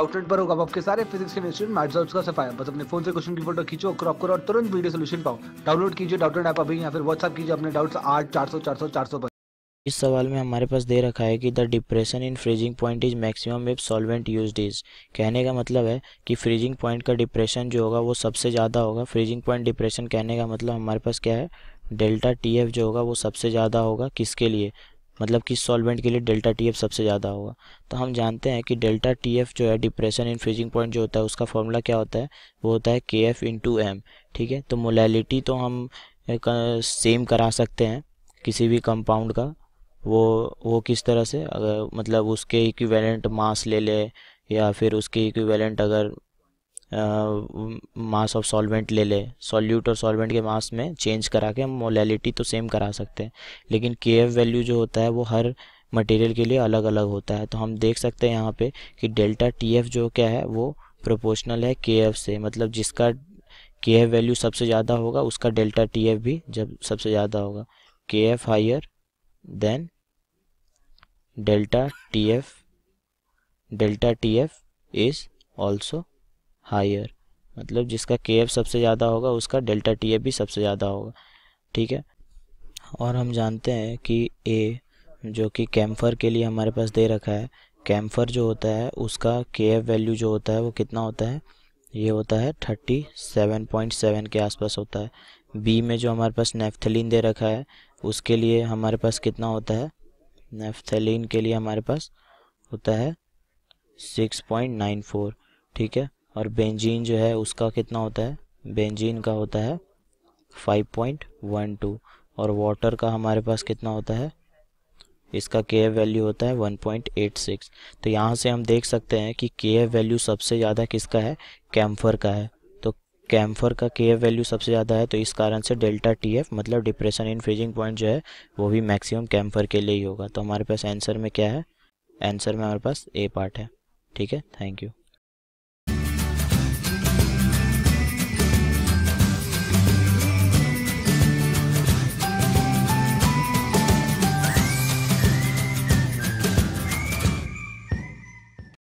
outlet पर होगा आपके सारे फिजिक्स केमिस्ट्री मैथ्स और उसका सफाया बस अपने फोन से क्वेश्चन की फोटो खींचो क्रॉप करो और तुरंत वीडियो सोल्यूशन पाओ डाउनलोड कीजिए डाउटलेट ऐप अभी या फिर व्हाट्सअप कीजिए अपने डाउट्स आठ चार सौ चार सौ चार सौ पर इस सवाल में हमारे पास दे रखा है कि the depression in freezing point is maximum if solvent use is कहने का मतलब है कि फ्रीजिंग पॉइंट का डिप्रेशन जो होगा वो सबसे ज़्यादा होगा फ्रीजिंग पॉइंट डिप्रेशन कहने का मतलब हमारे पास क्या है डेल्टा टी एफ जो होगा वो सबसे ज़्यादा होगा किसके लिए मतलब कि सॉल्वेंट के लिए डेल्टा टी एफ सबसे ज़्यादा होगा तो हम जानते हैं कि डेल्टा टी एफ जो है डिप्रेशन इन फ्रीजिंग पॉइंट जो होता है उसका फॉर्मूला क्या होता है वो होता है के एफ टू एम ठीक है तो मोलैलिटी तो हम सेम करा सकते हैं किसी भी कंपाउंड का वो वो किस तरह से अगर मतलब उसके इक्विवेलेंट मास ले ले या फिर उसके इक्विवेलेंट अगर मास ऑफ सॉल्वेंट ले ले सॉल्यूट और सॉल्वेंट के मास में चेंज करा के हम मोलैलिटी तो सेम करा सकते हैं लेकिन के एफ वैल्यू जो होता है वो हर मटेरियल के लिए अलग अलग होता है तो हम देख सकते हैं यहाँ पे कि डेल्टा टी एफ जो क्या है वो प्रोपोर्शनल है के एफ से मतलब जिसका के एफ वैल्यू सबसे ज़्यादा होगा उसका डेल्टा टी एफ भी जब सबसे ज़्यादा होगा K F higher than delta T F delta T F is also higher मतलब जिसका के सबसे ज़्यादा होगा उसका डेल्टा टी भी सबसे ज़्यादा होगा ठीक है और हम जानते हैं कि ए जो कि कैम्फर के लिए हमारे पास दे रखा है कैम्फर जो होता है उसका के वैल्यू जो होता है वो कितना होता है ये होता है थर्टी सेवन पॉइंट सेवन के आसपास होता है बी में जो हमारे पास नेफ्थलिन दे रखा है उसके लिए हमारे पास कितना होता है नेफ्थलिन के लिए हमारे पास होता है सिक्स पॉइंट नाइन फोर ठीक है और बेंजीन जो है उसका कितना होता है बेंजीन का होता है 5.12 और वाटर का हमारे पास कितना होता है इसका के वैल्यू होता है 1.86 तो यहाँ से हम देख सकते हैं कि के वैल्यू सबसे ज़्यादा किसका है कैम्फर का है तो कैम्फर का के वैल्यू सबसे ज़्यादा है तो इस कारण से डेल्टा टी मतलब डिप्रेशन इन फ्रीजिंग पॉइंट जो है वो भी मैक्सिमम कैम्फर के लिए ही होगा तो हमारे पास आंसर में क्या है आंसर में हमारे पास ए पार्ट है ठीक है थैंक यू